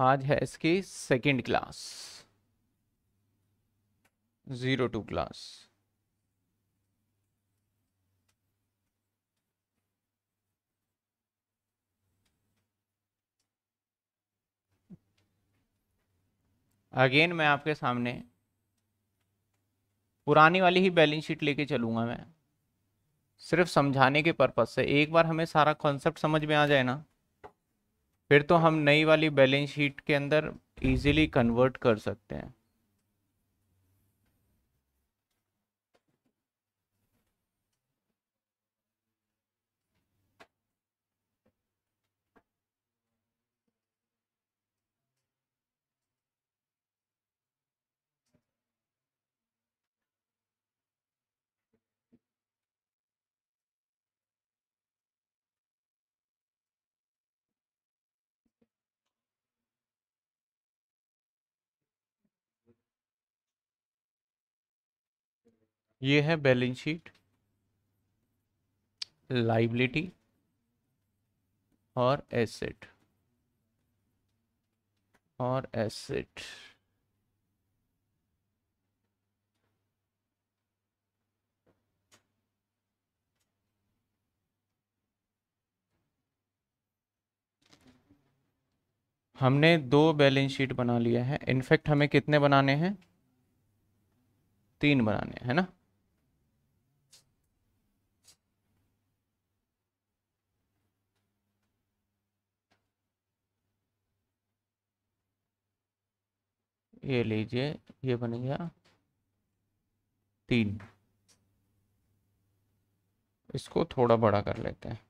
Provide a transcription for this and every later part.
आज है इसकी second class zero two class again मैं आपके सामने पुरानी वाली ही बैलेंस शीट लेके चलूंगा मैं सिर्फ समझाने के पर्पज़ से एक बार हमें सारा कॉन्सेप्ट समझ में आ जाए ना फिर तो हम नई वाली बैलेंस शीट के अंदर इजीली कन्वर्ट कर सकते हैं ये है बैलेंस शीट लाइबिलिटी और एसेट और एसेट हमने दो बैलेंस शीट बना लिया है इनफैक्ट हमें कितने बनाने हैं तीन बनाने हैं ना ये लीजिए ये बन गया तीन इसको थोड़ा बड़ा कर लेते हैं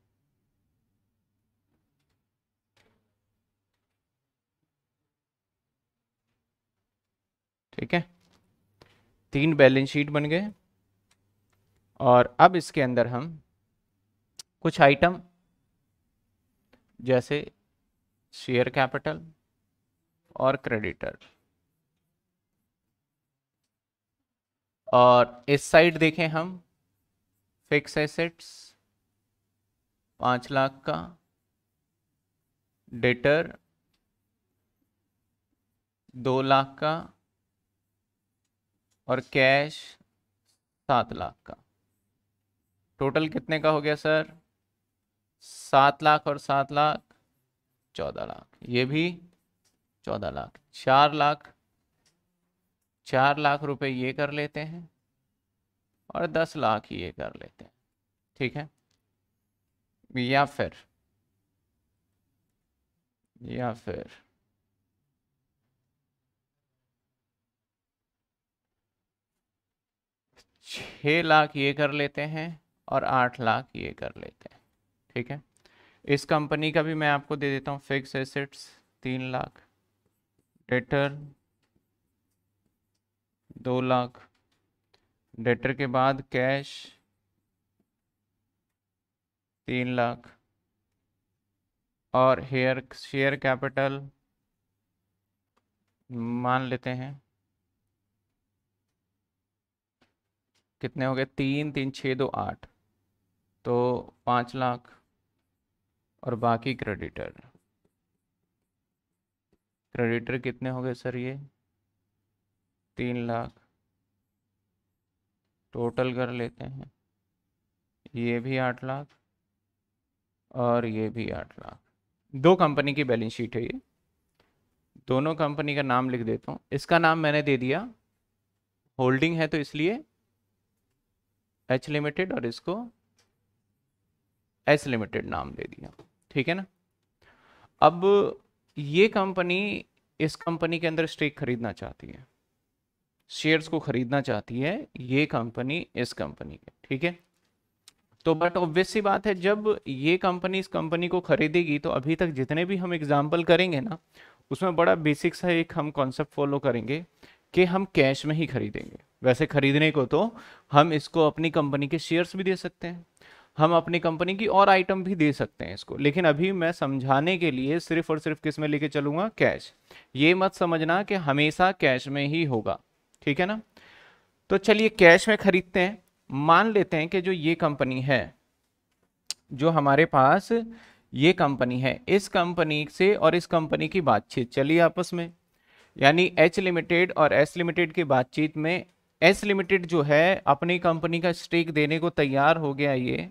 ठीक है तीन बैलेंस शीट बन गए और अब इसके अंदर हम कुछ आइटम जैसे शेयर कैपिटल और क्रेडिटर और इस साइड देखें हम फिक्स एसेट्स पाँच लाख का डेटर दो लाख का और कैश सात लाख का टोटल कितने का हो गया सर सात लाख और सात लाख चौदह लाख ये भी चौदह लाख चार लाख चार लाख रुपए ये कर लेते हैं और दस लाख ये कर लेते हैं ठीक है या फिर या फिर छ लाख ये कर लेते हैं और आठ लाख ये कर लेते हैं ठीक है इस कंपनी का भी मैं आपको दे देता हूँ फिक्स एसेट्स तीन लाख रिटर्न दो लाख डेटर के बाद कैश तीन लाख और हेयर शेयर कैपिटल मान लेते हैं कितने हो गए तीन तीन छः दो आठ तो पाँच लाख और बाकी क्रेडिटर क्रेडिटर कितने हो गए सर ये तीन लाख टोटल कर लेते हैं ये भी आठ लाख और ये भी आठ लाख दो कंपनी की बैलेंस शीट है ये दोनों कंपनी का नाम लिख देता हूँ इसका नाम मैंने दे दिया होल्डिंग है तो इसलिए एच लिमिटेड और इसको एस लिमिटेड नाम दे दिया ठीक है ना अब ये कंपनी इस कंपनी के अंदर स्टेक खरीदना चाहती है शेयर्स को खरीदना चाहती है ये कंपनी इस कंपनी के ठीक है तो बट ऑब्वियस सी बात है जब ये कंपनी इस कंपनी को खरीदेगी तो अभी तक जितने भी हम एग्जाम्पल करेंगे ना उसमें बड़ा बेसिक सा एक हम कॉन्सेप्ट फॉलो करेंगे कि हम कैश में ही खरीदेंगे वैसे खरीदने को तो हम इसको अपनी कंपनी के शेयर्स भी दे सकते हैं हम अपनी कंपनी की और आइटम भी दे सकते हैं इसको लेकिन अभी मैं समझाने के लिए सिर्फ और सिर्फ किस में लेके चलूँगा कैश ये मत समझना कि हमेशा कैश में ही होगा ठीक है ना तो चलिए कैश में खरीदते हैं मान लेते हैं कि जो ये कंपनी है जो हमारे पास ये कंपनी है इस कंपनी से और इस कंपनी की बातचीत चलिए आपस में यानी एच लिमिटेड और एस लिमिटेड की बातचीत में एस लिमिटेड जो है अपनी कंपनी का स्टेक देने को तैयार हो गया ये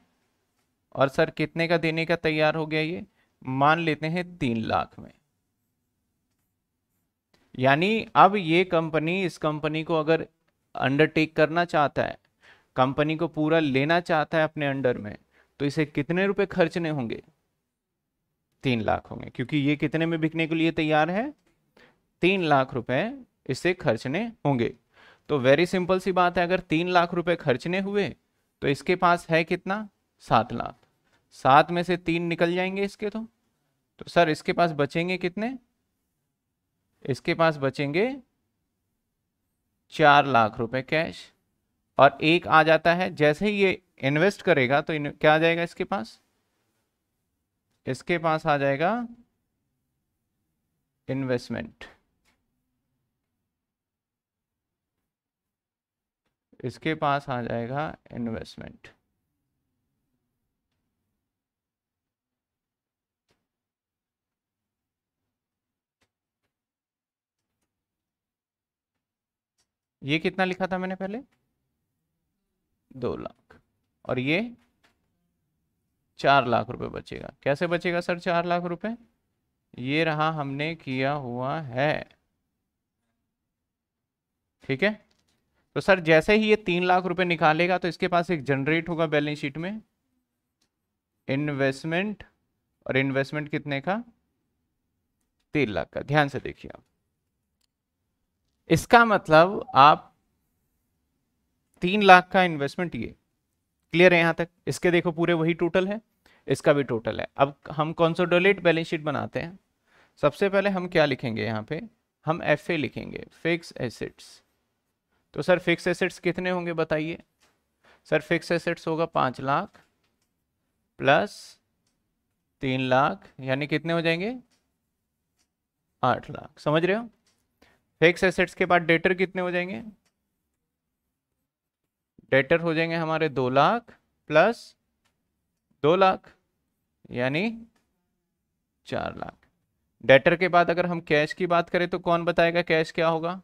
और सर कितने का देने का तैयार हो गया ये मान लेते हैं तीन लाख में यानी अब ये कंपनी इस कंपनी को अगर अंडरटेक करना चाहता है कंपनी को पूरा लेना चाहता है अपने अंडर में तो इसे कितने रुपए खर्चने होंगे तीन लाख होंगे क्योंकि ये कितने में बिकने के लिए तैयार है तीन लाख रुपए इसे खर्चने होंगे तो वेरी सिंपल सी बात है अगर तीन लाख रुपए खर्चने हुए तो इसके पास है कितना सात लाख सात में से तीन निकल जाएंगे इसके तो तो सर इसके पास बचेंगे कितने इसके पास बचेंगे चार लाख रुपए कैश और एक आ जाता है जैसे ही ये इन्वेस्ट करेगा तो क्या आ जाएगा इसके पास इसके पास आ जाएगा इन्वेस्टमेंट इसके पास आ जाएगा इन्वेस्टमेंट ये कितना लिखा था मैंने पहले दो लाख और ये चार लाख रुपए बचेगा कैसे बचेगा सर चार लाख रुपए ये रहा हमने किया हुआ है ठीक है तो सर जैसे ही ये तीन लाख रुपए निकालेगा तो इसके पास एक जनरेट होगा बैलेंस शीट में इन्वेस्टमेंट और इन्वेस्टमेंट कितने का तीन लाख का ध्यान से देखिए आप इसका मतलब आप तीन लाख का इन्वेस्टमेंट ये क्लियर है यहाँ तक इसके देखो पूरे वही टोटल है इसका भी टोटल है अब हम कॉन्सोडोलेट बैलेंस शीट बनाते हैं सबसे पहले हम क्या लिखेंगे यहाँ पे हम एफ लिखेंगे फिक्स एसेट्स तो सर फिक्स एसेट्स कितने होंगे बताइए सर फिक्स एसेट्स होगा पाँच लाख प्लस तीन लाख यानी कितने हो जाएंगे आठ लाख समझ रहे हो फिक्स एसेट्स के बाद डेटर कितने हो जाएंगे डेटर हो जाएंगे हमारे दो लाख प्लस दो लाख यानी चार लाख डेटर के बाद अगर हम कैश की बात करें तो कौन बताएगा कैश क्या होगा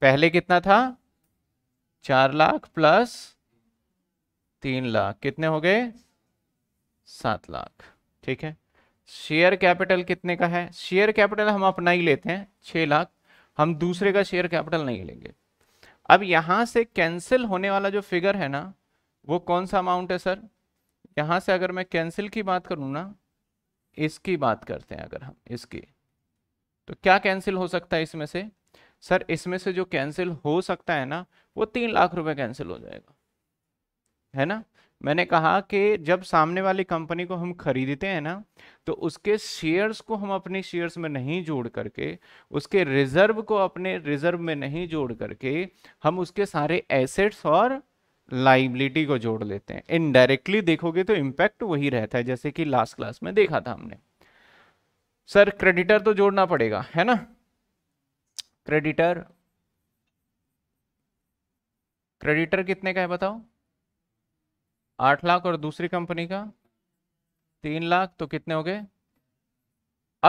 पहले कितना था चार लाख प्लस तीन लाख कितने हो गए सात लाख ठीक है शेयर कैपिटल कितने का है शेयर कैपिटल हम अपना ही लेते हैं छः लाख हम दूसरे का शेयर कैपिटल नहीं लेंगे अब यहाँ से कैंसिल होने वाला जो फिगर है ना वो कौन सा अमाउंट है सर यहाँ से अगर मैं कैंसिल की बात करूँ ना इसकी बात करते हैं अगर हम इसकी तो क्या कैंसिल हो सकता है इसमें से सर इसमें से जो कैंसिल हो सकता है ना वो तीन लाख रुपए कैंसिल हो जाएगा है ना मैंने कहा कि जब सामने वाली कंपनी को हम खरीदते हैं ना तो उसके शेयर्स को हम अपने शेयर्स में नहीं जोड़ करके उसके रिजर्व को अपने रिजर्व में नहीं जोड़ करके हम उसके सारे एसेट्स और लाइबिलिटी को जोड़ लेते हैं इनडायरेक्टली देखोगे तो इम्पैक्ट वही रहता है जैसे कि लास्ट क्लास में देखा था हमने सर क्रेडिटर तो जोड़ना पड़ेगा है ना क्रेडिटर क्रेडिटर कितने का है बताओ आठ लाख और दूसरी कंपनी का तीन लाख तो कितने हो गए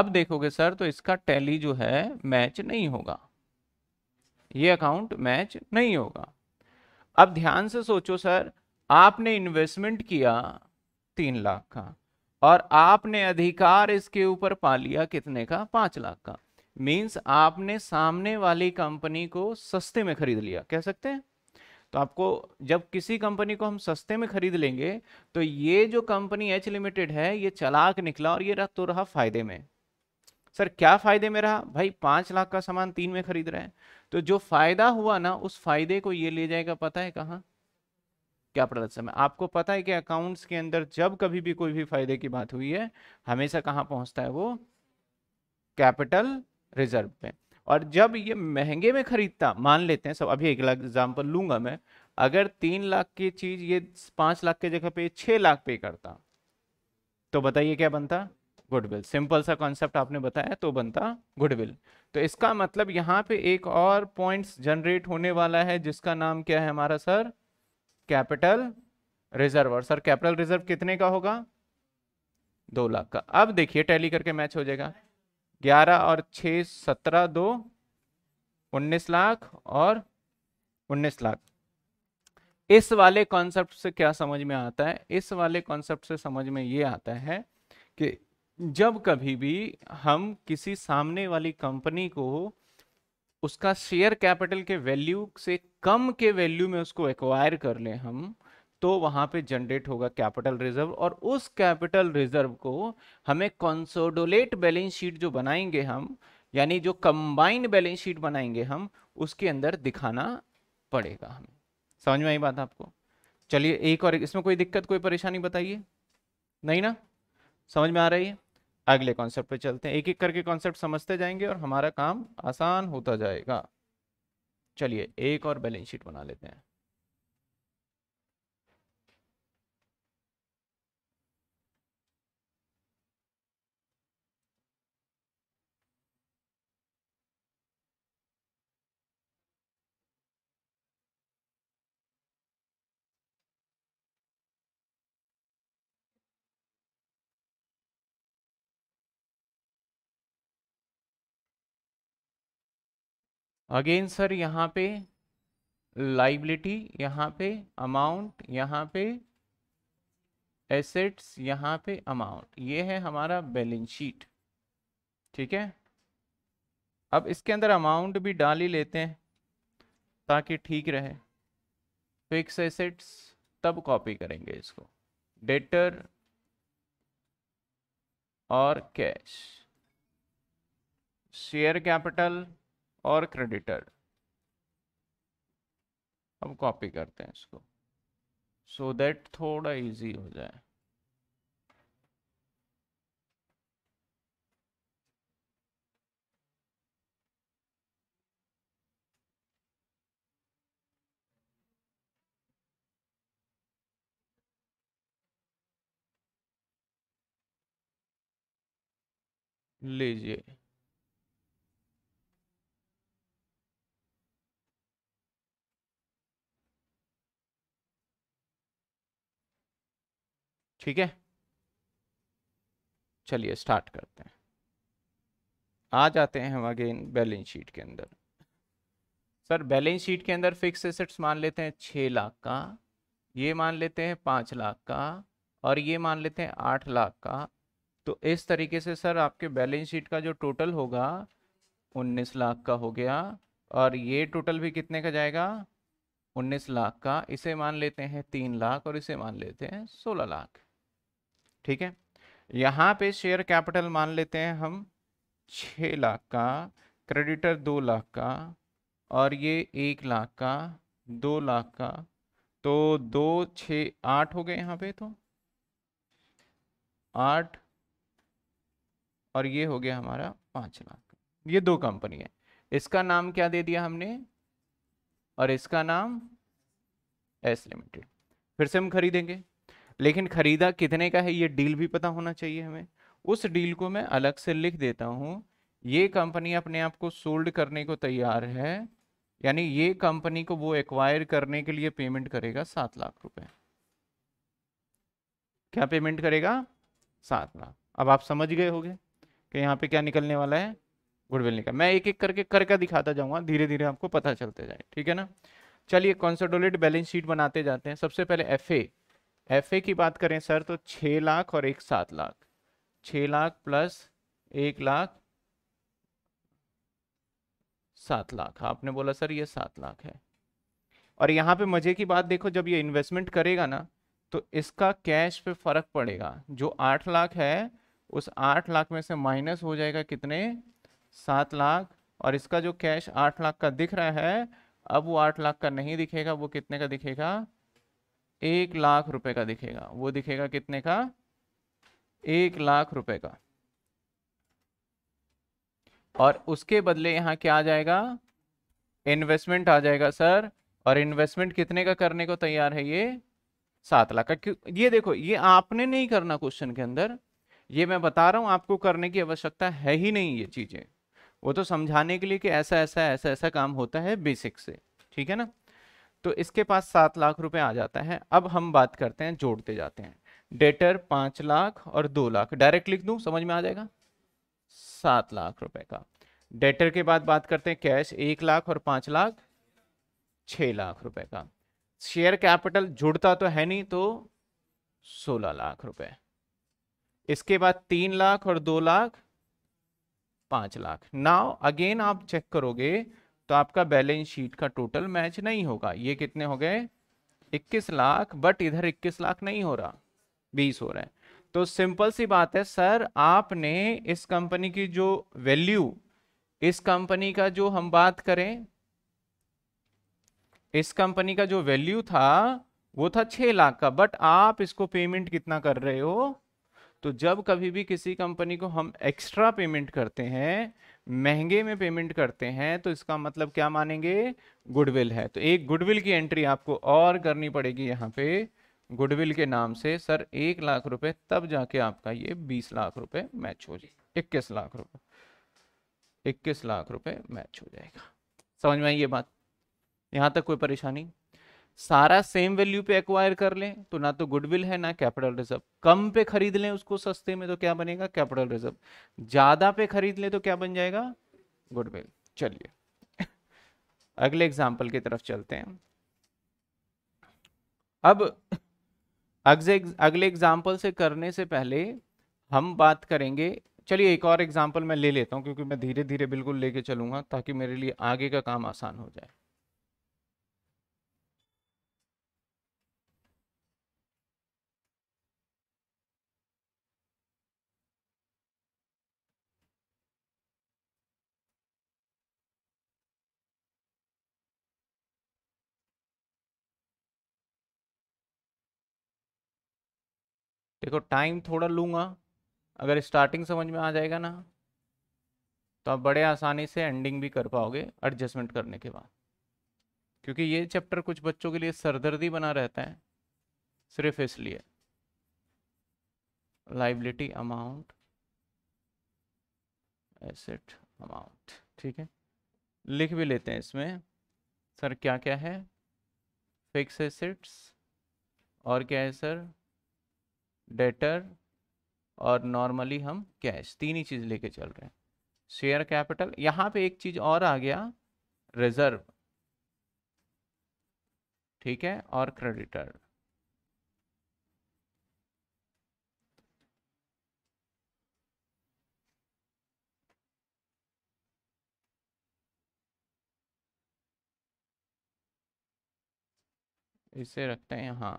अब देखोगे सर तो इसका टैली जो है मैच नहीं होगा ये अकाउंट मैच नहीं होगा अब ध्यान से सोचो सर आपने इन्वेस्टमेंट किया तीन लाख का और आपने अधिकार इसके ऊपर पा लिया कितने का पांच लाख का मीन्स आपने सामने वाली कंपनी को सस्ते में खरीद लिया कह सकते हैं तो आपको जब किसी कंपनी को हम सस्ते में खरीद लेंगे तो ये जो कंपनी एच लिमिटेड है ये चलाक निकला और ये रख तो रहा फायदे में सर क्या फायदे में रहा भाई पांच लाख का सामान तीन में खरीद रहे हैं तो जो फायदा हुआ ना उस फायदे को ये ले जाएगा पता है कहाँ क्या प्रदर्शन में आपको पता है कि अकाउंट्स के अंदर जब कभी भी कोई भी फायदे की बात हुई है हमेशा कहाँ पहुंचता है वो कैपिटल रिजर्व में और जब ये महंगे में खरीदता मान लेते हैं सब अभी एक लाख एग्जाम्पल लूंगा मैं अगर तीन लाख की चीज़ ये पांच लाख की जगह पे छह लाख पे करता तो बताइए क्या बनता गुडविल सिंपल सा कॉन्सेप्ट आपने बताया तो बनता गुडविल तो इसका मतलब यहाँ पे एक और पॉइंट्स जनरेट होने वाला है जिसका नाम क्या है हमारा सर कैपिटल रिजर्व और सर कैपिटल रिजर्व कितने का होगा दो लाख का अब देखिए टैली करके मैच हो जाएगा ग्यारह और छ सत्रह दो उन्नीस लाख और उन्नीस लाख इस वाले कॉन्सेप्ट से क्या समझ में आता है इस वाले कॉन्सेप्ट से समझ में ये आता है कि जब कभी भी हम किसी सामने वाली कंपनी को उसका शेयर कैपिटल के वैल्यू से कम के वैल्यू में उसको एक्वायर कर लें हम तो वहां पे जनरेट होगा कैपिटल रिजर्व और उस कैपिटल रिजर्व को हमें कंसोडोलेट बैलेंस शीट जो बनाएंगे हम यानी जो कंबाइंड बैलेंस शीट बनाएंगे हम उसके अंदर दिखाना पड़ेगा हमें समझ में आई बात आपको चलिए एक और एक इसमें कोई दिक्कत कोई परेशानी बताइए नहीं ना समझ में आ रही है अगले कॉन्सेप्ट पे चलते हैं एक एक करके कॉन्सेप्ट समझते जाएंगे और हमारा काम आसान होता जाएगा चलिए एक और बैलेंस शीट बना लेते हैं अगेन सर यहाँ पे लाइबिलिटी यहाँ पे अमाउंट यहाँ पे एसेट्स यहाँ पे अमाउंट ये है हमारा बैलेंस शीट ठीक है अब इसके अंदर अमाउंट भी डाल ही लेते हैं ताकि ठीक रहे फिक्स एसेट्स तब कॉपी करेंगे इसको डेटर और कैश शेयर कैपिटल और क्रेडिटेड अब कॉपी करते हैं इसको सो so दैट थोड़ा इजी हो जाए लीजिए ठीक है चलिए स्टार्ट करते हैं आ जाते हैं हम अगेन बैलेंस शीट के अंदर सर बैलेंस शीट के अंदर फिक्स एसेट्स मान लेते हैं छः लाख का ये मान लेते हैं पाँच लाख का और ये मान लेते हैं आठ लाख का तो इस तरीके से सर आपके बैलेंस शीट का जो टोटल होगा उन्नीस लाख का हो गया और ये टोटल भी कितने का जाएगा उन्नीस लाख का इसे मान लेते हैं तीन लाख और इसे मान लेते हैं सोलह लाख ठीक है यहाँ पे शेयर कैपिटल मान लेते हैं हम छः लाख का क्रेडिटर दो लाख का और ये एक लाख का दो लाख का तो दो छ आठ हो गए यहाँ पे तो आठ और ये हो गया हमारा पाँच लाख ये दो कंपनी है इसका नाम क्या दे दिया हमने और इसका नाम एस लिमिटेड फिर से हम खरीदेंगे लेकिन ख़रीदा कितने का है ये डील भी पता होना चाहिए हमें उस डील को मैं अलग से लिख देता हूँ ये कंपनी अपने आप को सोल्ड करने को तैयार है यानी ये कंपनी को वो एक्वायर करने के लिए पेमेंट करेगा सात लाख रुपए क्या पेमेंट करेगा सात लाख अब आप समझ गए होंगे कि यहाँ पे क्या निकलने वाला है गुडविल निकल मैं एक एक करके करके दिखाता जाऊंगा धीरे धीरे आपको पता चलते जाए ठीक है ना चलिए कॉन्सोडोलेट बैलेंस शीट बनाते जाते हैं सबसे पहले एफ एफ की बात करें सर तो छः लाख और एक सात लाख छः लाख प्लस एक लाख सात लाख आपने बोला सर ये सात लाख है और यहाँ पे मज़े की बात देखो जब ये इन्वेस्टमेंट करेगा ना तो इसका कैश पे फर्क पड़ेगा जो आठ लाख है उस आठ लाख में से माइनस हो जाएगा कितने सात लाख और इसका जो कैश आठ लाख का दिख रहा है अब वो आठ लाख का नहीं दिखेगा वो कितने का दिखेगा एक लाख रुपए का दिखेगा वो दिखेगा कितने का एक लाख रुपए का और उसके बदले यहां क्या आ जाएगा इन्वेस्टमेंट आ जाएगा सर और इन्वेस्टमेंट कितने का करने को तैयार है ये सात लाख का क्यों ये देखो ये आपने नहीं करना क्वेश्चन के अंदर ये मैं बता रहा हूं आपको करने की आवश्यकता है ही नहीं ये चीज़ें वो तो समझाने के लिए कि ऐसा ऐसा ऐसा ऐसा काम होता है बेसिक से ठीक है ना तो इसके पास सात लाख रुपए आ जाता है अब हम बात करते हैं जोड़ते जाते हैं डेटर पांच लाख और दो लाख डायरेक्ट लिख दू समझ में आ जाएगा सात लाख रुपए का डेटर के बाद बात करते हैं कैश एक लाख और पांच लाख छ लाख रुपए का शेयर कैपिटल जुड़ता तो है नहीं तो सोलह लाख रुपए इसके बाद तीन लाख और दो लाख पांच लाख नाउ अगेन आप चेक करोगे तो आपका बैलेंस शीट का टोटल मैच नहीं होगा ये कितने हो गए 21 लाख बट इधर 21 लाख नहीं हो रहा 20 हो रहा है तो सिंपल सी बात है सर आपने इस कंपनी की जो वैल्यू इस कंपनी का जो हम बात करें इस कंपनी का जो वैल्यू था वो था छह लाख का बट आप इसको पेमेंट कितना कर रहे हो तो जब कभी भी किसी कंपनी को हम एक्स्ट्रा पेमेंट करते हैं महंगे में पेमेंट करते हैं तो इसका मतलब क्या मानेंगे गुडविल है तो एक गुडविल की एंट्री आपको और करनी पड़ेगी यहाँ पे गुडविल के नाम से सर एक लाख रुपए तब जाके आपका ये बीस लाख रुपए मैच हो जाएगा इक्कीस लाख रुपए इक्कीस लाख रुपए मैच हो जाएगा समझ में आई ये बात यहाँ तक कोई परेशानी सारा सेम वैल्यू पे एक्वायर कर लें तो ना तो गुडविल है ना कैपिटल रिजर्व कम पे खरीद लें उसको सस्ते में तो क्या बनेगा कैपिटल रिजर्व ज्यादा पे खरीद लें तो क्या बन जाएगा गुडविल चलिए अगले एग्जाम्पल की तरफ चलते हैं अब अगले अगले एग्जाम्पल से करने से पहले हम बात करेंगे चलिए एक और एग्जाम्पल मैं ले लेता हूँ क्योंकि मैं धीरे धीरे बिल्कुल लेके चलूंगा ताकि मेरे लिए आगे का काम आसान हो जाए देखो टाइम थोड़ा लूँगा अगर स्टार्टिंग समझ में आ जाएगा ना तो आप बड़े आसानी से एंडिंग भी कर पाओगे एडजस्टमेंट करने के बाद क्योंकि ये चैप्टर कुछ बच्चों के लिए सरदर्दी बना रहता है सिर्फ इसलिए लाइबिलिटी अमाउंट एसेट अमाउंट ठीक है लिख भी लेते हैं इसमें सर क्या क्या है फिक्स एसेट्स और क्या है सर डेटर और नॉर्मली हम कैश तीन ही चीज़ लेके चल रहे हैं शेयर कैपिटल यहाँ पे एक चीज़ और आ गया रिजर्व ठीक है और क्रेडिटर इसे रखते हैं यहाँ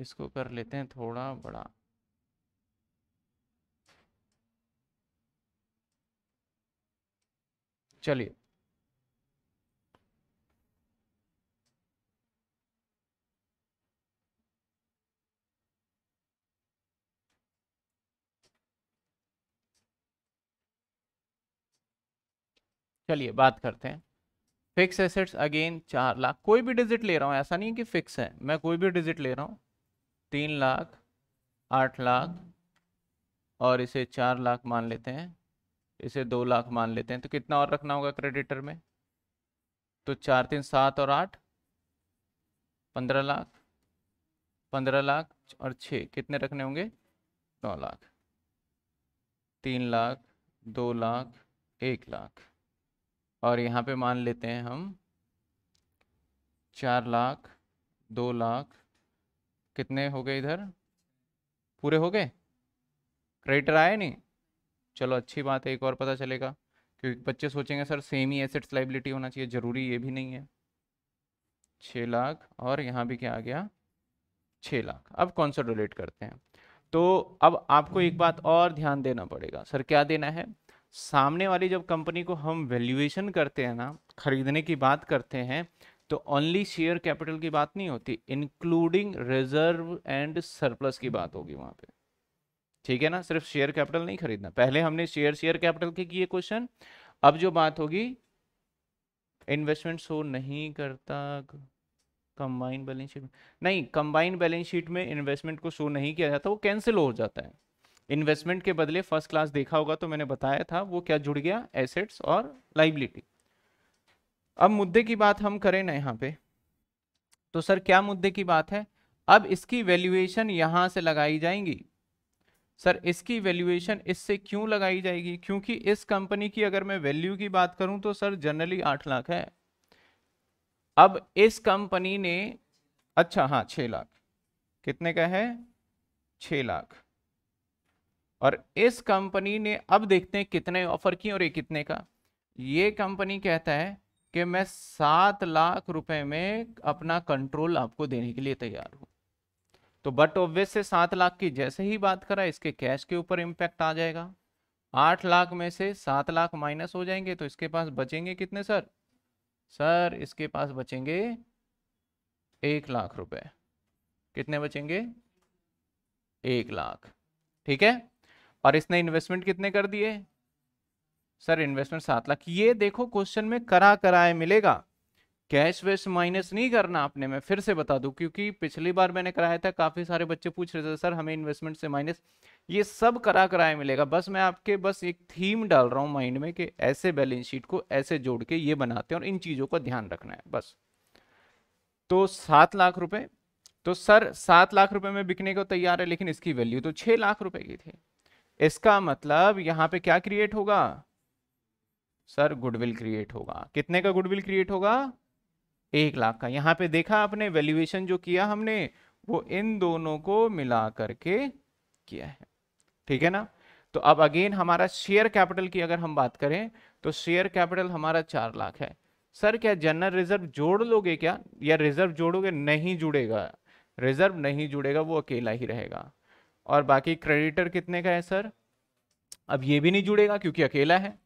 इसको कर लेते हैं थोड़ा बड़ा चलिए चलिए बात करते हैं फिक्स एसेट्स अगेन चार लाख कोई भी डिजिट ले रहा हूं ऐसा नहीं है कि फिक्स है मैं कोई भी डिजिट ले रहा हूं तीन लाख आठ लाख और इसे चार लाख मान लेते हैं इसे दो लाख मान लेते हैं तो कितना और रखना होगा क्रेडिटर में तो चार तीन सात और आठ पंद्रह लाख पंद्रह लाख और छः कितने रखने होंगे नौ लाख तीन लाख दो लाख एक लाख और यहाँ पे मान लेते हैं हम चार लाख दो लाख कितने हो गए इधर पूरे हो गए क्रेडिटर आए नहीं चलो अच्छी बात है एक और पता चलेगा क्योंकि बच्चे सोचेंगे सर सेम ही एसेट्स लाइबिलिटी होना चाहिए ज़रूरी ये भी नहीं है छः लाख और यहाँ भी क्या आ गया छः लाख अब कौन सा डोलेट करते हैं तो अब आपको एक बात और ध्यान देना पड़ेगा सर क्या देना है सामने वाली जब कंपनी को हम वैल्यूएशन करते हैं ना खरीदने की बात करते हैं तो ओनली शेयर कैपिटल की बात नहीं होती इंक्लूडिंग रिजर्व एंड सरप्लस की बात होगी वहां पे ठीक है ना सिर्फ शेयर कैपिटल नहीं खरीदना पहले हमने शेयर शेयर कैपिटल के किए क्वेश्चन अब जो बात होगी इन्वेस्टमेंट शो नहीं करता कंबाइंड बैलेंस शीट नहीं कंबाइंड बैलेंस शीट में इन्वेस्टमेंट को शो नहीं किया जाता वो कैंसिल हो जाता है इन्वेस्टमेंट के बदले फर्स्ट क्लास देखा होगा तो मैंने बताया था वो क्या जुड़ गया एसेट्स और लाइबिलिटी अब मुद्दे की बात हम करें ना यहाँ पे तो सर क्या मुद्दे की बात है अब इसकी वैल्यूएशन यहां से लगाई जाएंगी सर इसकी वैल्यूएशन इससे क्यों लगाई जाएगी क्योंकि इस कंपनी की अगर मैं वैल्यू की बात करूं तो सर जनरली आठ लाख है अब इस कंपनी ने अच्छा हाँ छः लाख कितने का है छ लाख और इस कंपनी ने अब देखते हैं कितने ऑफर किए और ये कितने का ये कंपनी कहता है कि मैं सात लाख रुपए में अपना कंट्रोल आपको देने के लिए तैयार हूं तो बट ऑब्वियस से सात लाख की जैसे ही बात करा इसके कैश के ऊपर इम्पैक्ट आ जाएगा आठ लाख में से सात लाख माइनस हो जाएंगे तो इसके पास बचेंगे कितने सर सर इसके पास बचेंगे एक लाख रुपए कितने बचेंगे एक लाख ठीक है और इसने इन्वेस्टमेंट कितने कर दिए सर इन्वेस्टमेंट सात लाख ये देखो क्वेश्चन में करा कराए मिलेगा कैश वेस्ट माइनस नहीं करना आपने मैं फिर से बता दूं क्योंकि पिछली बार मैंने कराया था काफ़ी सारे बच्चे पूछ रहे थे सर हमें इन्वेस्टमेंट से माइनस ये सब करा कराया मिलेगा बस मैं आपके बस एक थीम डाल रहा हूँ माइंड में कि ऐसे बैलेंस शीट को ऐसे जोड़ के ये बनाते हैं और इन चीज़ों का ध्यान रखना है बस तो सात लाख रुपए तो सर सात लाख रुपए में बिकने को तैयार है लेकिन इसकी वैल्यू तो छह लाख रुपए की थी इसका मतलब यहाँ पे क्या क्रिएट होगा सर गुडविल क्रिएट होगा कितने का गुडविल क्रिएट होगा एक लाख का यहां पे देखा आपने वैल्यूएशन जो किया हमने वो इन दोनों को मिला करके किया है ठीक है ना तो अब अगेन हमारा शेयर कैपिटल की अगर हम बात करें तो शेयर कैपिटल हमारा चार लाख है सर क्या जनरल रिजर्व जोड़ लोगे क्या या रिजर्व जोड़ोगे नहीं जुड़ेगा रिजर्व नहीं जुड़ेगा वो अकेला ही रहेगा और बाकी क्रेडिटर कितने का है सर अब ये भी नहीं जुड़ेगा क्योंकि अकेला है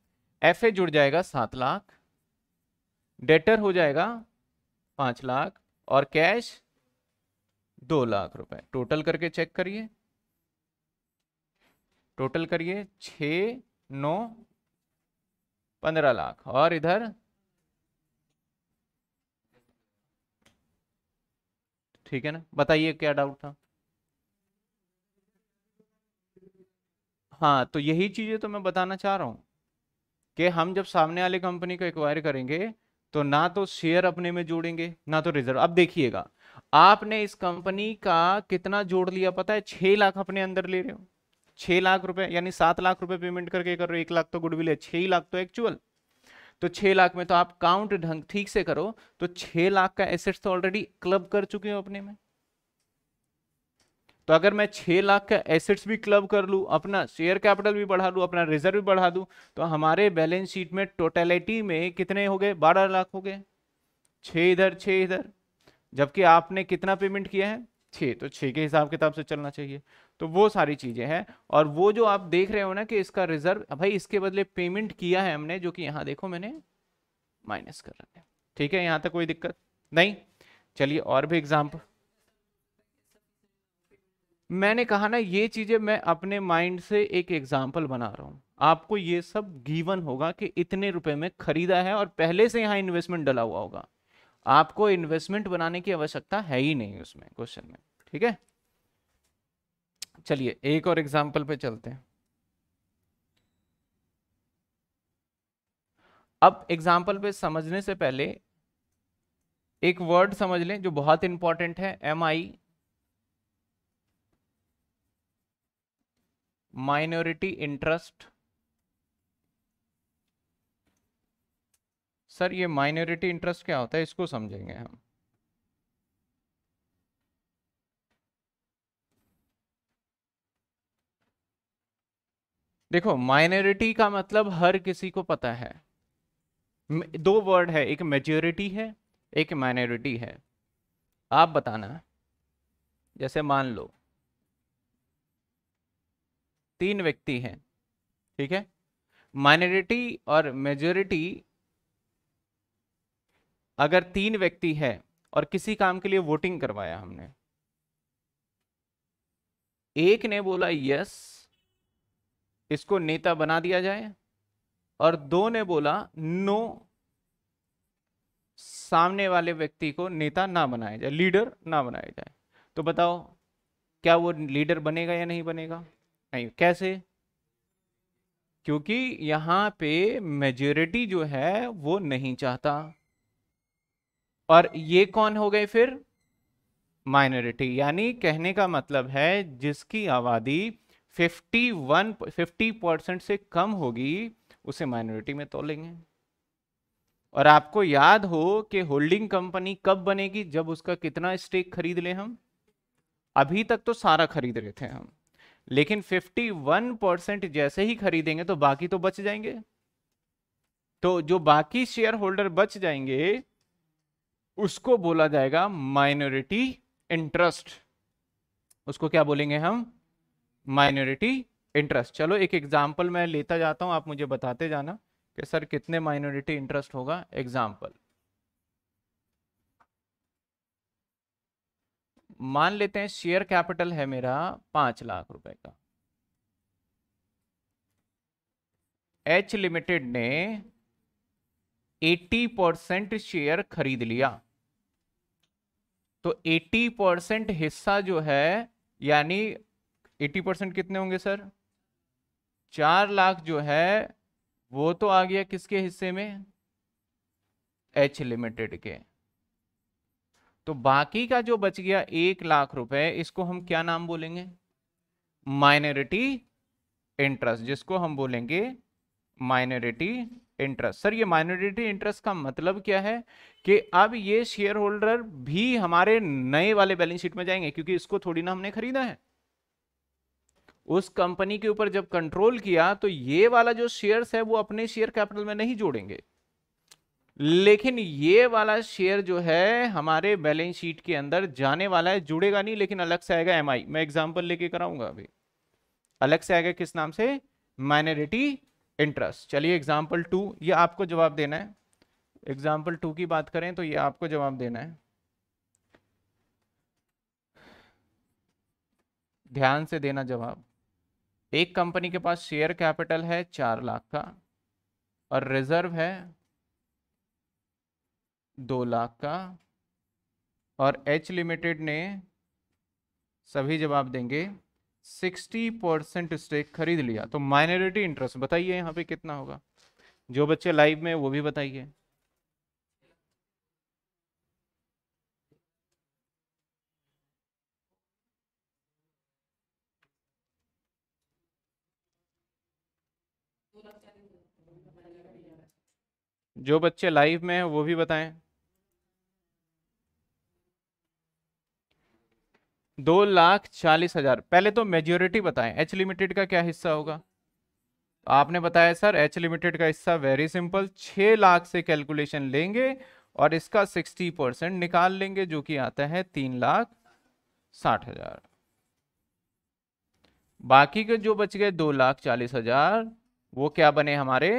एफ ए जुड़ जाएगा सात लाख डेटर हो जाएगा पांच लाख और कैश दो लाख रुपए टोटल करके चेक करिए टोटल करिए छ नौ पंद्रह लाख और इधर ठीक है ना बताइए क्या डाउट था हाँ तो यही चीज़ें तो मैं बताना चाह रहा हूं कि हम जब सामने वाली कंपनी को एक्वायर करेंगे तो ना तो शेयर अपने में जोड़ेंगे ना तो रिजर्व अब देखिएगा आपने इस कंपनी का कितना जोड़ लिया पता है छह लाख अपने अंदर ले रहे हो छह लाख रुपए यानी सात लाख रुपए पेमेंट करके कर रहे हो एक लाख तो गुडविल है छह लाख तो एक्चुअल तो छह लाख में तो आप काउंट ढंग ठीक से करो तो छह लाख का एसेट्स तो ऑलरेडी क्लब कर चुके हो अपने में तो अगर मैं छः लाख का एसेट्स भी क्लब कर लूँ अपना शेयर कैपिटल भी बढ़ा लूँ अपना रिजर्व भी बढ़ा दूँ तो हमारे बैलेंस शीट में टोटेलिटी में कितने हो गए बारह लाख हो गए छः इधर छः इधर जबकि आपने कितना पेमेंट किया है छः तो छः के हिसाब किताब से चलना चाहिए तो वो सारी चीज़ें हैं और वो जो आप देख रहे हो ना कि इसका रिजर्व भाई इसके बदले पेमेंट किया है हमने जो कि यहाँ देखो मैंने माइनस कर रखा है ठीक है यहाँ तक कोई दिक्कत नहीं चलिए और भी एग्जाम्पल मैंने कहा ना ये चीज़ें मैं अपने माइंड से एक एग्जाम्पल बना रहा हूँ आपको ये सब गीवन होगा कि इतने रुपए में खरीदा है और पहले से यहाँ इन्वेस्टमेंट डला हुआ होगा आपको इन्वेस्टमेंट बनाने की आवश्यकता है ही नहीं उसमें क्वेश्चन में ठीक है चलिए एक और एग्जाम्पल पे चलते हैं अब एग्जाम्पल पे समझने से पहले एक वर्ड समझ लें जो बहुत इंपॉर्टेंट है M I minority interest sir ये माइनॉरिटी इंटरेस्ट क्या होता है इसको समझेंगे हम देखो माइनॉरिटी का मतलब हर किसी को पता है दो वर्ड है एक मेजोरिटी है एक माइनॉरिटी है आप बताना जैसे मान लो तीन व्यक्ति हैं ठीक है माइनॉरिटी और मेजोरिटी अगर तीन व्यक्ति है और किसी काम के लिए वोटिंग करवाया हमने एक ने बोला यस इसको नेता बना दिया जाए और दो ने बोला नो सामने वाले व्यक्ति को नेता ना बनाया जाए लीडर ना बनाया जाए तो बताओ क्या वो लीडर बनेगा या नहीं बनेगा नहीं कैसे क्योंकि यहां पे मेजोरिटी जो है वो नहीं चाहता और ये कौन हो गए फिर माइनॉरिटी यानी कहने का मतलब है जिसकी आबादी 51 50 परसेंट से कम होगी उसे माइनॉरिटी में तोलेंगे और आपको याद हो कि होल्डिंग कंपनी कब बनेगी जब उसका कितना स्टेक खरीद ले हम अभी तक तो सारा खरीद रहे थे हम लेकिन 51 परसेंट जैसे ही खरीदेंगे तो बाकी तो बच जाएंगे तो जो बाकी शेयर होल्डर बच जाएंगे उसको बोला जाएगा माइनॉरिटी इंटरेस्ट उसको क्या बोलेंगे हम माइनॉरिटी इंटरेस्ट चलो एक एग्जांपल मैं लेता जाता हूं आप मुझे बताते जाना कि सर कितने माइनॉरिटी इंटरेस्ट होगा एग्जांपल मान लेते हैं शेयर कैपिटल है मेरा पांच लाख रुपए का एच लिमिटेड ने 80 परसेंट शेयर खरीद लिया तो 80 परसेंट हिस्सा जो है यानी 80 परसेंट कितने होंगे सर चार लाख जो है वो तो आ गया किसके हिस्से में एच लिमिटेड के तो बाकी का जो बच गया एक लाख रुपए इसको हम क्या नाम बोलेंगे माइनॉरिटी इंटरेस्ट जिसको हम बोलेंगे माइनॉरिटी इंटरेस्ट सर ये माइनॉरिटी इंटरेस्ट का मतलब क्या है कि अब ये शेयर होल्डर भी हमारे नए वाले बैलेंस शीट में जाएंगे क्योंकि इसको थोड़ी ना हमने खरीदा है उस कंपनी के ऊपर जब कंट्रोल किया तो ये वाला जो शेयर्स है वो अपने शेयर कैपिटल में नहीं जोड़ेंगे लेकिन ये वाला शेयर जो है हमारे बैलेंस शीट के अंदर जाने वाला है जुड़ेगा नहीं लेकिन अलग से आएगा एमआई मैं एग्जांपल लेके कराऊंगा अभी अलग से आएगा किस नाम से माइनॉरिटी इंटरेस्ट चलिए एग्जाम्पल टू ये आपको जवाब देना है एग्जाम्पल टू की बात करें तो ये आपको जवाब देना है ध्यान से देना जवाब एक कंपनी के पास शेयर कैपिटल है चार लाख का और रिजर्व है दो लाख का और एच लिमिटेड ने सभी जवाब देंगे सिक्सटी परसेंट स्टेक खरीद लिया तो माइनॉरिटी इंटरेस्ट बताइए यहाँ पे कितना होगा जो बच्चे लाइव में वो भी बताइए जो बच्चे लाइव में हैं वो भी बताएं दो लाख चालीस हजार पहले तो मेजोरिटी बताएं एच लिमिटेड का क्या हिस्सा होगा तो आपने बताया सर एच लिमिटेड का हिस्सा वेरी सिंपल छः लाख से कैलकुलेशन लेंगे और इसका सिक्सटी परसेंट निकाल लेंगे जो कि आता है तीन लाख साठ हजार बाकी के जो बच गए दो लाख चालीस हजार वो क्या बने हमारे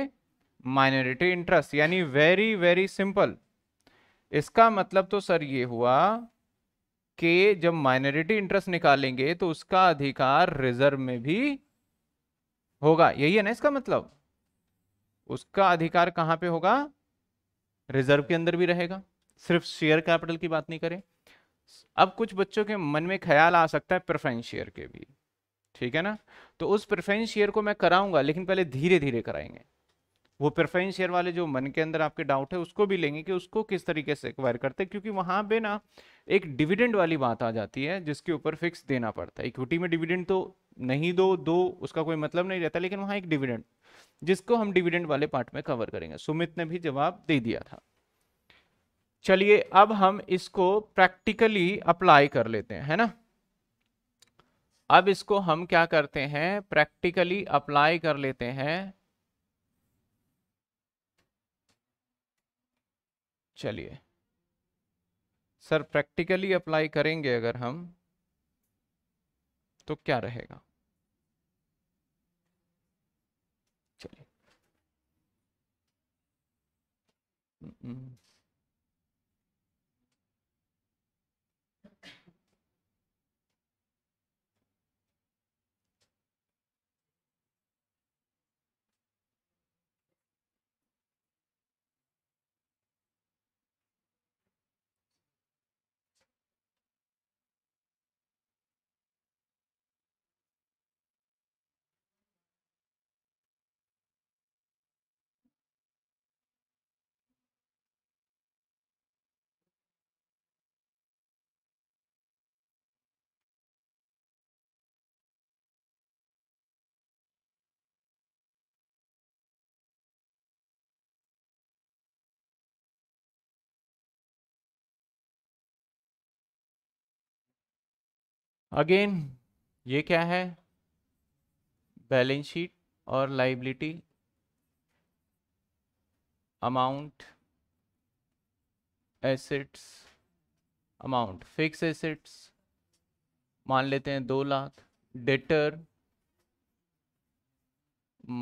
माइनॉरिटी इंटरेस्ट यानी वेरी वेरी सिंपल इसका मतलब तो सर ये हुआ के जब माइनॉरिटी इंटरेस्ट निकालेंगे तो उसका अधिकार रिजर्व में भी होगा यही है ना इसका मतलब उसका अधिकार कहां पे होगा रिजर्व के अंदर भी रहेगा सिर्फ शेयर कैपिटल की बात नहीं करें अब कुछ बच्चों के मन में ख्याल आ सकता है प्रेफरेंस शेयर के भी ठीक है ना तो उस प्रेफरेंस शेयर को मैं कराऊंगा लेकिन पहले धीरे धीरे कराएंगे वो प्रेफरेंस शेयर वाले जो मन के अंदर आपके डाउट है उसको भी लेंगे कि उसको किस तरीके से एक्वायर करते हैं क्योंकि वहाँ पे ना एक डिविडेंड वाली बात आ जाती है जिसके ऊपर फिक्स देना पड़ता है इक्विटी में डिविडेंड तो नहीं दो दो उसका कोई मतलब नहीं रहता लेकिन वहाँ एक डिविडेंड जिसको हम डिविडेंड वाले पार्ट में कवर करेंगे सुमित ने भी जवाब दे दिया था चलिए अब हम इसको प्रैक्टिकली अप्लाई कर लेते हैं है ना अब इसको हम क्या करते हैं प्रैक्टिकली अप्लाई कर लेते हैं चलिए सर प्रैक्टिकली अप्लाई करेंगे अगर हम तो क्या रहेगा चलिए हम्म, हम्म। अगेन ये क्या है बैलेंस शीट और liability amount assets amount fix assets मान लेते हैं दो लाख डेटर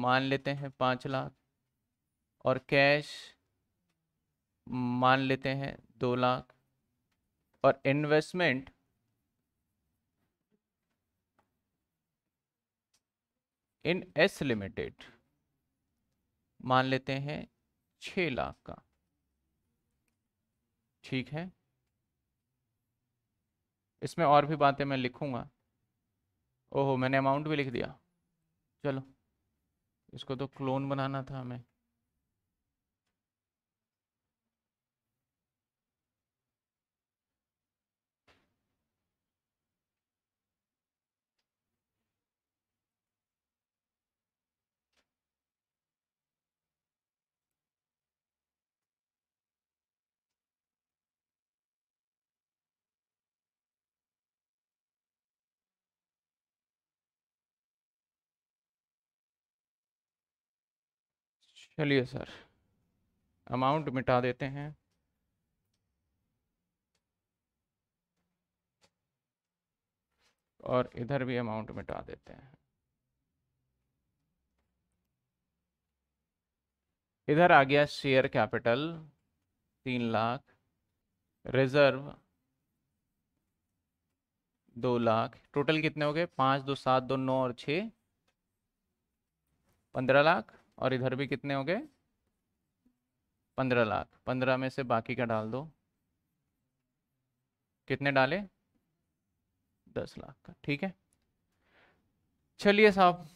मान लेते हैं पाँच लाख और कैश मान लेते हैं दो लाख और इन्वेस्टमेंट इन एस लिमिटेड मान लेते हैं छ लाख का ठीक है इसमें और भी बातें मैं लिखूंगा ओहो मैंने अमाउंट भी लिख दिया चलो इसको तो क्लोन बनाना था हमें चलिए सर अमाउंट मिटा देते हैं और इधर भी अमाउंट मिटा देते हैं इधर आ गया शेयर कैपिटल तीन लाख रिजर्व दो लाख टोटल कितने हो गए पाँच दो सात दो नौ और छः पंद्रह लाख और इधर भी कितने हो गए पंद्रह लाख पंद्रह में से बाकी का डाल दो कितने डाले दस लाख का ठीक है चलिए साहब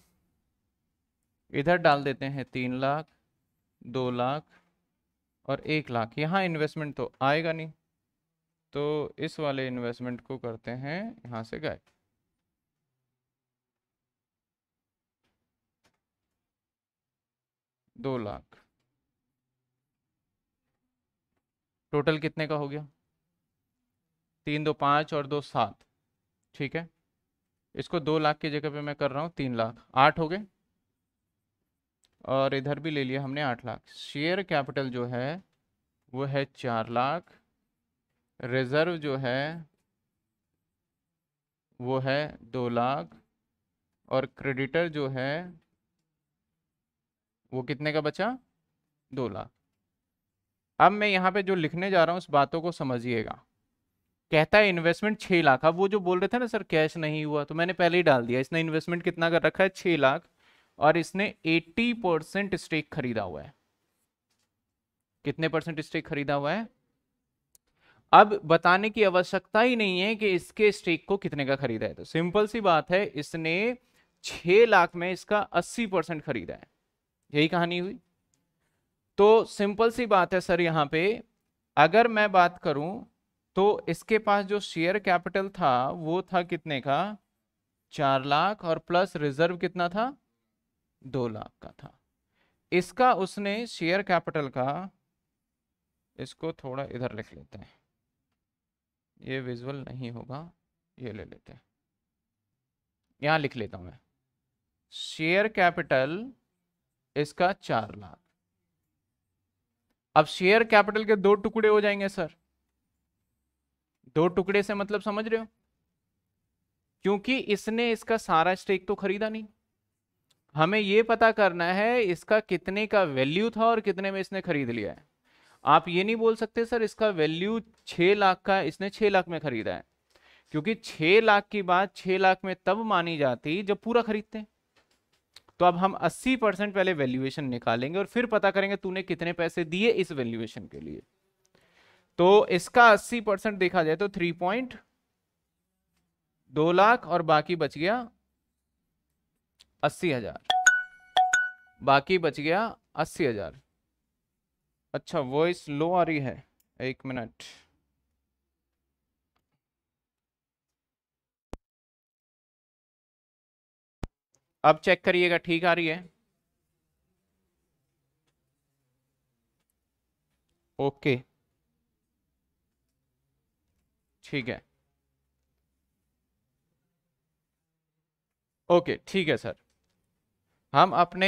इधर डाल देते हैं तीन लाख दो लाख और एक लाख यहाँ इन्वेस्टमेंट तो आएगा नहीं तो इस वाले इन्वेस्टमेंट को करते हैं यहाँ से गायब दो लाख टोटल कितने का हो गया तीन दो पाँच और दो सात ठीक है इसको दो लाख की जगह पे मैं कर रहा हूँ तीन लाख आठ हो गए और इधर भी ले लिया हमने आठ लाख शेयर कैपिटल जो है वो है चार लाख रिजर्व जो है वो है दो लाख और क्रेडिटर जो है वो कितने का बचा दो लाख अब मैं यहाँ पे जो लिखने जा रहा हूँ उस बातों को समझिएगा कहता है इन्वेस्टमेंट छः लाख अब वो जो बोल रहे थे ना सर कैश नहीं हुआ तो मैंने पहले ही डाल दिया इसने इन्वेस्टमेंट कितना कर रखा है छः लाख और इसने एट्टी परसेंट स्टेक खरीदा हुआ है कितने परसेंट स्टेक खरीदा हुआ है अब बताने की आवश्यकता ही नहीं है कि इसके स्टेक को कितने का खरीदा है तो सिंपल सी बात है इसने छ लाख में इसका अस्सी परसेंट खरीदा है यही कहानी हुई तो सिंपल सी बात है सर यहाँ पे अगर मैं बात करूं तो इसके पास जो शेयर कैपिटल था वो था कितने का चार लाख और प्लस रिजर्व कितना था दो लाख का था इसका उसने शेयर कैपिटल का इसको थोड़ा इधर लिख लेते हैं ये विजुअल नहीं होगा ये ले लेते हैं यहां लिख लेता हूं मैं शेयर कैपिटल इसका चार लाख अब शेयर कैपिटल के दो टुकड़े हो जाएंगे सर दो टुकड़े से मतलब समझ रहे हो क्योंकि इसने इसका सारा स्टेक तो खरीदा नहीं हमें यह पता करना है इसका कितने का वैल्यू था और कितने में इसने खरीद लिया है आप ये नहीं बोल सकते सर इसका वैल्यू छ लाख का इसने छह लाख में खरीदा है क्योंकि छह लाख की बात छह लाख में तब मानी जाती जब पूरा खरीदते हैं तो अब हम 80 परसेंट पहले वैल्यूएशन निकालेंगे और फिर पता करेंगे तूने कितने पैसे दिए इस वैल्यूएशन के लिए तो इसका 80 परसेंट देखा जाए तो थ्री पॉइंट दो लाख और बाकी बच गया अस्सी हजार बाकी बच गया अस्सी हजार अच्छा वॉइस लो आ रही है एक मिनट अब चेक करिएगा ठीक आ रही है ओके ठीक है ओके ठीक है सर हम अपने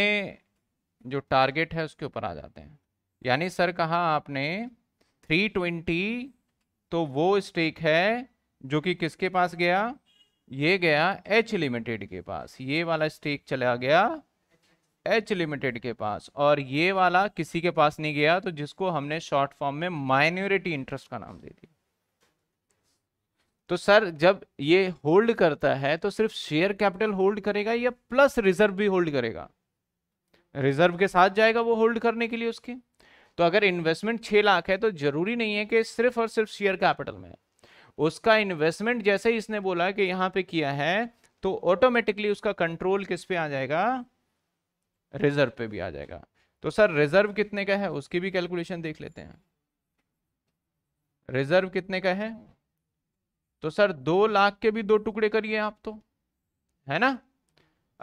जो टारगेट है उसके ऊपर आ जाते हैं यानी सर कहा आपने 320 तो वो स्टेक है जो कि किसके पास गया ये गया एच लिमिटेड के पास ये वाला स्टेक चला गया एच लिमिटेड के पास और ये वाला किसी के पास नहीं गया तो जिसको हमने शॉर्ट फॉर्म में माइनॉरिटी इंटरेस्ट का नाम दे दिया तो सर जब ये होल्ड करता है तो सिर्फ शेयर कैपिटल होल्ड करेगा या प्लस रिजर्व भी होल्ड करेगा रिजर्व के साथ जाएगा वो होल्ड करने के लिए उसके तो अगर इन्वेस्टमेंट छह लाख है तो जरूरी नहीं है कि सिर्फ और सिर्फ शेयर कैपिटल में उसका इन्वेस्टमेंट जैसे ही इसने बोला कि यहाँ पे किया है तो ऑटोमेटिकली उसका कंट्रोल किस पे आ जाएगा रिजर्व पे भी आ जाएगा तो सर रिजर्व कितने का है उसकी भी कैलकुलेशन देख लेते हैं रिजर्व कितने का है तो सर दो लाख के भी दो टुकड़े करिए आप तो है ना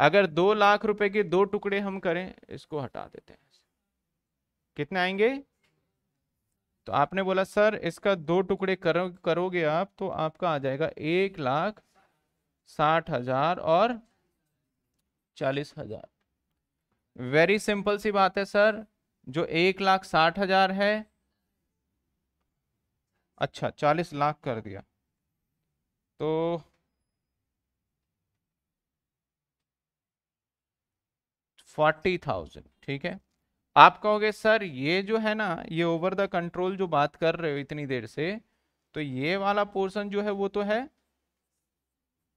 अगर दो लाख रुपए के दो टुकड़े हम करें इसको हटा देते हैं कितने आएंगे तो आपने बोला सर इसका दो टुकड़े करो करोगे आप तो आपका आ जाएगा एक लाख साठ हजार और चालीस हजार वेरी सिंपल सी बात है सर जो एक लाख साठ हजार है अच्छा चालीस लाख कर दिया तो फोर्टी थाउजेंड ठीक है आप कहोगे सर ये जो है ना ये ओवर द कंट्रोल जो बात कर रहे हो इतनी देर से तो ये वाला पोर्शन जो है वो तो है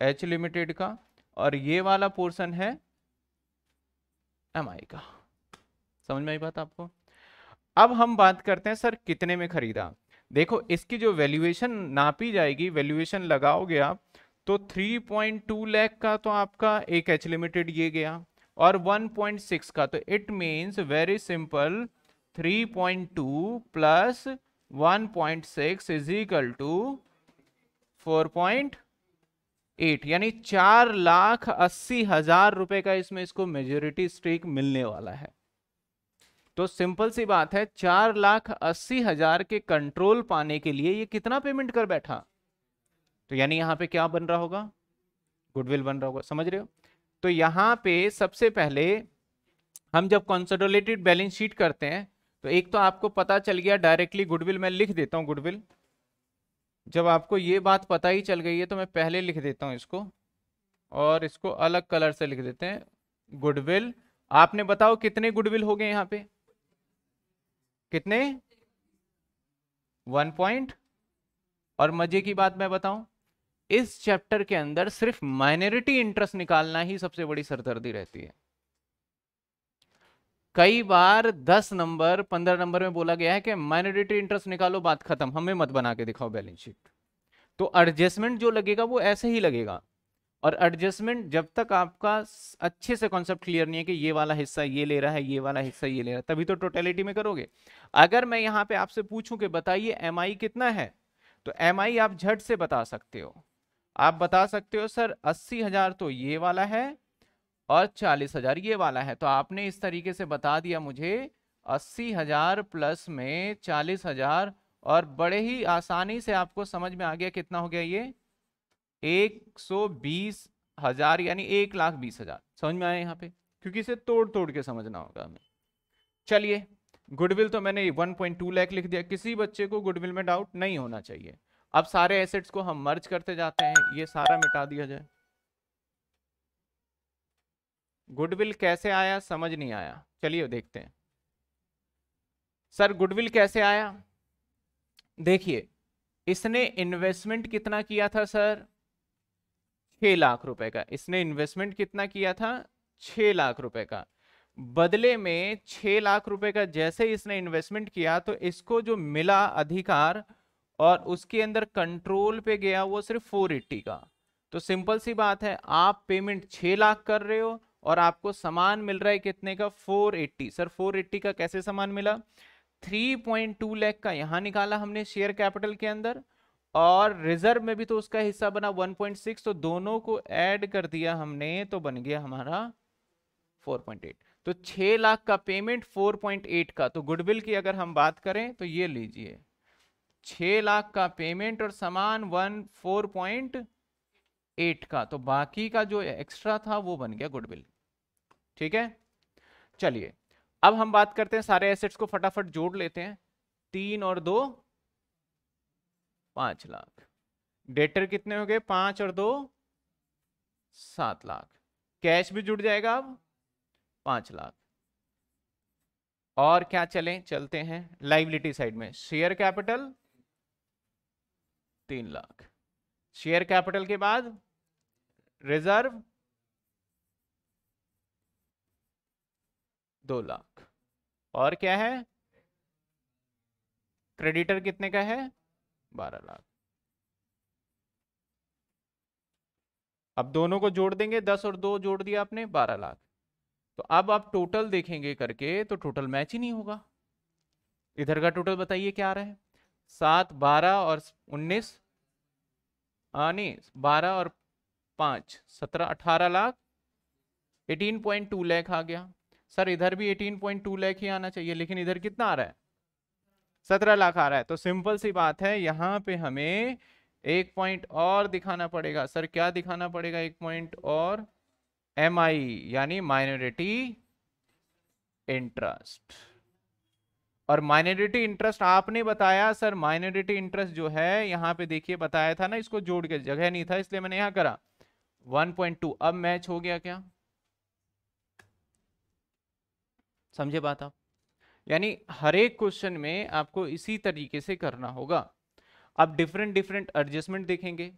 एच लिमिटेड का और ये वाला पोर्शन है एम आई का समझ में आई बात आपको अब हम बात करते हैं सर कितने में खरीदा देखो इसकी जो वैल्यूएशन नापी जाएगी वैल्यूएशन लगाओगे आप तो 3.2 लाख का तो आपका एक एच लिमिटेड ये गया और 1.6 का तो it means very simple 3.2 point two plus one point six is equal to four point eight यानी चार लाख अस्सी हजार रुपए का इसमें इसको मेजोरिटी स्ट्रीक मिलने वाला है तो सिंपल सी बात है चार लाख अस्सी हजार के कंट्रोल पाने के लिए ये कितना पेमेंट कर बैठा तो यानी यहाँ पे क्या बन रहा होगा गुडविल बन रहा होगा समझ रहे हो तो यहाँ पे सबसे पहले हम जब कंसोडोलेटेड बैलेंस शीट करते हैं तो एक तो आपको पता चल गया डायरेक्टली गुडविल मैं लिख देता हूँ गुडविल जब आपको ये बात पता ही चल गई है तो मैं पहले लिख देता हूँ इसको और इसको अलग कलर से लिख देते हैं गुडविल आपने बताओ कितने गुडविल हो गए यहाँ पे कितने वन पॉइंट और मजे की बात मैं बताऊं इस चैप्टर के अंदर सिर्फ माइनॉरिटी इंटरेस्ट निकालना ही सबसे बड़ी सरदर्दी रहती है कई बार 10 नंबर 15 नंबर में बोला गया है कि माइनॉरिटी इंटरेस्ट निकालो बात खत्म हमें मत बना के दिखाओ बैलेंस शीट तो एडजस्टमेंट जो लगेगा वो ऐसे ही लगेगा और एडजस्टमेंट जब तक आपका अच्छे से कॉन्सेप्ट क्लियर नहीं है कि ये वाला हिस्सा ये ले रहा है ये वाला हिस्सा ये ले रहा है तभी तो टोटेलिटी में करोगे अगर मैं यहाँ पे आपसे पूछूं कि बताइए एम कितना है तो एम आप झट से बता सकते हो आप बता सकते हो सर अस्सी हजार तो ये वाला है और चालीस हजार ये वाला है तो आपने इस तरीके से बता दिया मुझे अस्सी हजार प्लस में चालीस हजार और बड़े ही आसानी से आपको समझ में आ गया कितना हो गया ये एक सौ बीस हजार यानी एक लाख बीस हजार समझ में आया यहाँ पे क्योंकि इसे तोड़ तोड़ के समझना होगा हमें चलिए गुडविल तो मैंने वन टू लाख लिख दिया किसी बच्चे को गुडविल में डाउट नहीं होना चाहिए अब सारे एसेट्स को हम मर्ज करते जाते हैं ये सारा मिटा दिया जाए गुडविल कैसे आया समझ नहीं आया चलिए देखते हैं सर गुडविल कैसे आया देखिए इसने इन्वेस्टमेंट कितना किया था सर छ लाख रुपए का इसने इन्वेस्टमेंट कितना किया था छ लाख रुपए का बदले में छ लाख रुपए का जैसे इसने इन्वेस्टमेंट किया तो इसको जो मिला अधिकार और उसके अंदर कंट्रोल पे गया वो सिर्फ फोर एट्टी का तो सिंपल सी बात है आप पेमेंट छः लाख कर रहे हो और आपको सामान मिल रहा है कितने का 480 सर 480 का कैसे सामान मिला 3.2 लाख का यहाँ निकाला हमने शेयर कैपिटल के अंदर और रिजर्व में भी तो उसका हिस्सा बना 1.6 तो दोनों को ऐड कर दिया हमने तो बन गया हमारा 4.8 तो 6 लाख का पेमेंट 4.8 का तो गुडविल की अगर हम बात करें तो ये लीजिए छ लाख का पेमेंट और सामान वन फोर पॉइंट एट का तो बाकी का जो एक्स्ट्रा था वो बन गया गुडविल ठीक है चलिए अब हम बात करते हैं सारे एसेट्स को फटाफट जोड़ लेते हैं तीन और दो पांच लाख डेटर कितने हो गए पांच और दो सात लाख कैश भी जुड़ जाएगा अब पांच लाख और क्या चलें चलते हैं लाइबिलिटी साइड में शेयर कैपिटल तीन लाख शेयर कैपिटल के बाद रिजर्व दो लाख और क्या है क्रेडिटर कितने का है बारह लाख अब दोनों को जोड़ देंगे दस और दो जोड़ दिया आपने बारह लाख तो अब आप टोटल देखेंगे करके तो टोटल मैच ही नहीं होगा इधर का टोटल बताइए क्या आ रहा है सात बारह और उन्नीस यानी बारह और पाँच सत्रह अठारह lakh eighteen point two lakh आ गया सर इधर भी एटीन पॉइंट टू लैख ही आना चाहिए लेकिन इधर कितना आ रहा है सत्रह लाख आ रहा है तो सिंपल सी बात है यहाँ पे हमें एक पॉइंट और दिखाना पड़ेगा सर क्या दिखाना पड़ेगा एक पॉइंट और एम यानी माइनॉरिटी इंटरेस्ट और माइनॉरिटी इंटरेस्ट आपने बताया सर माइनॉरिटी इंटरेस्ट जो है यहाँ पे देखिए बताया था ना इसको जोड़ के जगह नहीं था इसलिए मैंने यहाँ करा 1.2 अब मैच हो गया क्या समझे बात आप यानी हर एक क्वेश्चन में आपको इसी तरीके से करना होगा आप डिफरेंट डिफरेंट एडजस्टमेंट देखेंगे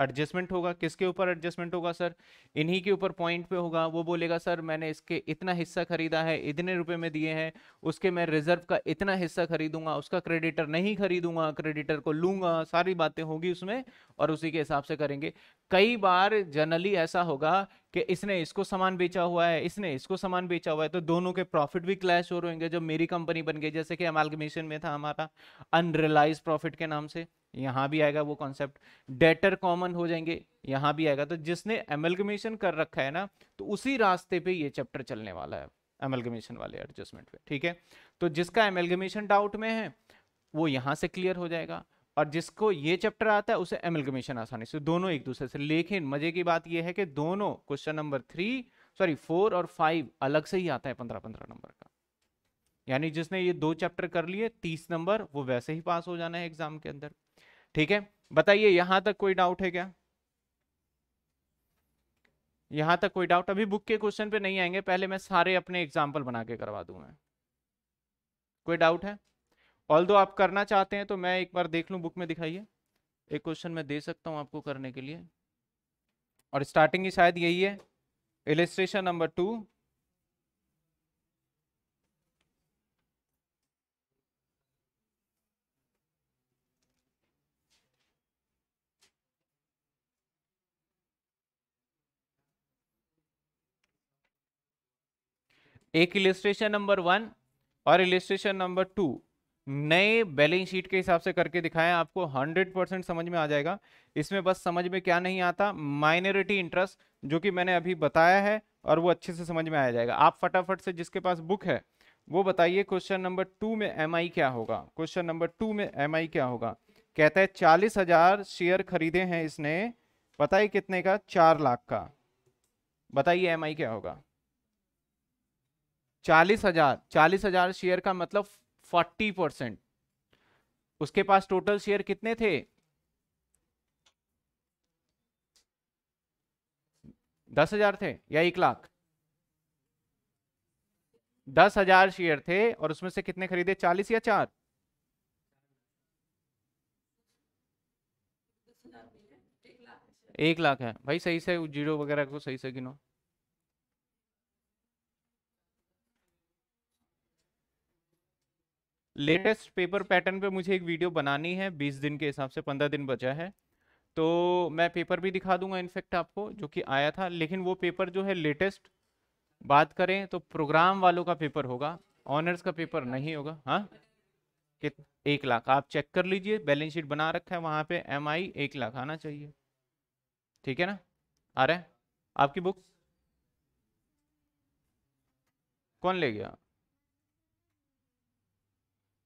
एडजस्टमेंट होगा किसके ऊपर एडजस्टमेंट होगा सर इन्हीं के ऊपर पॉइंट पे होगा वो बोलेगा सर मैंने इसके इतना हिस्सा खरीदा है इतने रुपए में दिए हैं उसके मैं रिजर्व का इतना हिस्सा खरीदूंगा उसका क्रेडिटर नहीं खरीदूंगा क्रेडिटर को लूंगा सारी बातें होगी उसमें और उसी के हिसाब से करेंगे कई बार जनरली ऐसा होगा कि इसने इसको सामान बेचा हुआ है इसने इसको सामान बेचा हुआ है तो दोनों के प्रॉफिट भी क्लैश हो रहे जब मेरी कंपनी बन गई जैसे कि अमालगमेशन में था हमारा अनरियलाइज प्रॉफिट के नाम से यहाँ भी आएगा वो कॉन्सेप्ट डेटर कॉमन हो जाएंगे यहाँ भी आएगा तो जिसने एमलगमेशन कर रखा है ना तो उसी रास्ते पे ये चैप्टर चलने वाला है एमलगमेशन वाले एडजस्टमेंट पे ठीक है तो जिसका एमलगमेशन डाउट में है वो यहाँ से क्लियर हो जाएगा और जिसको ये चैप्टर आता है उसे एमलगमेशन आसानी से दोनों एक दूसरे से लेकिन मजे की बात यह है कि दोनों question number three sorry four और फाइव अलग से ही आता है पंद्रह पंद्रह नंबर का यानी जिसने ये दो चैप्टर कर लिए तीस नंबर वो वैसे ही पास हो जाना है एग्जाम के अंदर ठीक है बताइए यहां तक कोई डाउट है क्या यहां तक कोई डाउट अभी बुक के क्वेश्चन पे नहीं आएंगे पहले मैं सारे अपने एग्जाम्पल बना के करवा दूंगा मैं कोई डाउट है ऑल दो आप करना चाहते हैं तो मैं एक बार देख लू बुक में दिखाइए एक क्वेश्चन मैं दे सकता हूं आपको करने के लिए और स्टार्टिंग ही शायद यही है इलेस्ट्रेशन नंबर टू एक इलिस्ट्रेशन नंबर वन और इलिस्ट्रेशन नंबर टू नए बैलेंस शीट के हिसाब से करके दिखाएं आपको 100 परसेंट समझ में आ जाएगा इसमें बस समझ में क्या नहीं आता माइनॉरिटी इंटरेस्ट जो कि मैंने अभी बताया है और वो अच्छे से समझ में आ जाएगा आप फटाफट से जिसके पास बुक है वो बताइए क्वेश्चन नंबर टू में एम क्या होगा क्वेश्चन नंबर टू में एम क्या होगा कहता है चालीस हजार शेयर खरीदे हैं इसने पता कितने का चार लाख का बताइए एम क्या होगा चालीस हजार चालीस हजार शेयर का मतलब फोर्टी परसेंट उसके पास टोटल शेयर कितने थे दस हजार थे या एक लाख दस हजार शेयर थे और उसमें से कितने खरीदे चालीस या चार एक लाख है भाई सही से जीरो वगैरह को सही से गिनो लेटेस्ट पेपर पैटर्न पे मुझे एक वीडियो बनानी है बीस दिन के हिसाब से पंद्रह दिन बचा है तो मैं पेपर भी दिखा दूंगा इनफेक्ट आपको जो कि आया था लेकिन वो पेपर जो है लेटेस्ट बात करें तो प्रोग्राम वालों का पेपर होगा ऑनर्स का पेपर नहीं होगा हाँ एक लाख आप चेक कर लीजिए बैलेंस शीट बना रखा है वहाँ पे एम आई एक लाख आना चाहिए ठीक है ना आ रहा है आपकी बुक कौन ले गया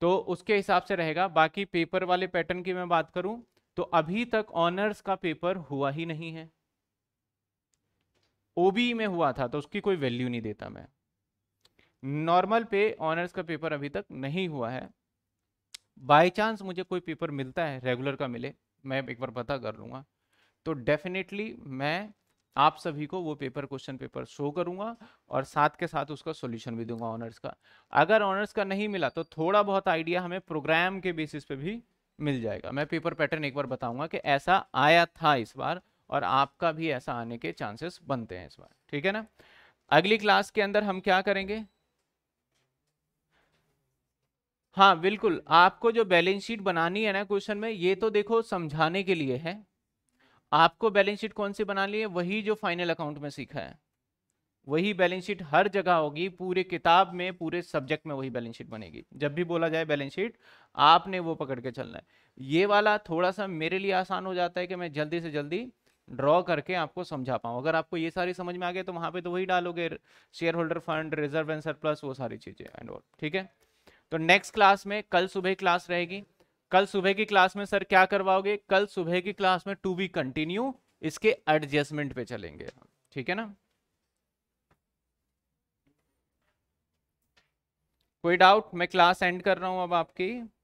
तो उसके हिसाब से रहेगा बाकी पेपर वाले पैटर्न की मैं बात करूं तो अभी तक ऑनर्स का पेपर हुआ ही नहीं है ओबी में हुआ था तो उसकी कोई वैल्यू नहीं देता मैं नॉर्मल पे ऑनर्स का पेपर अभी तक नहीं हुआ है बाय चांस मुझे कोई पेपर मिलता है रेगुलर का मिले मैं एक बार पता कर लूंगा तो डेफिनेटली मैं आप सभी को वो पेपर क्वेश्चन पेपर शो करूंगा और साथ के साथ उसका सॉल्यूशन भी दूंगा ऑनर्स का अगर ऑनर्स का नहीं मिला तो थोड़ा बहुत आइडिया हमें प्रोग्राम के बेसिस पे भी मिल जाएगा मैं पेपर पैटर्न एक बार बताऊंगा कि ऐसा आया था इस बार और आपका भी ऐसा आने के चांसेस बनते हैं इस बार ठीक है ना अगली क्लास के अंदर हम क्या करेंगे हाँ बिल्कुल आपको जो बैलेंस शीट बनानी है ना क्वेश्चन में ये तो देखो समझाने के लिए है आपको बैलेंस शीट कौन सी बना ली है वही जो फाइनल अकाउंट में सीखा है वही बैलेंस शीट हर जगह होगी पूरे किताब में पूरे सब्जेक्ट में वही बैलेंस शीट बनेगी जब भी बोला जाए बैलेंस शीट आपने वो पकड़ के चलना है ये वाला थोड़ा सा मेरे लिए आसान हो जाता है कि मैं जल्दी से जल्दी ड्रॉ करके आपको समझा पाऊँ अगर आपको ये सारी समझ में आ गए तो वहाँ पे तो वही डालोगे shareholder fund reserve and surplus वो सारी चीज़ें एंड ऑल ठीक है तो नेक्स्ट क्लास में कल सुबह क्लास रहेगी कल सुबह की क्लास में सर क्या करवाओगे कल सुबह की क्लास में टू बी कंटिन्यू इसके एडजस्टमेंट पे चलेंगे ठीक है ना कोई डाउट मैं क्लास एंड कर रहा हूं अब आपकी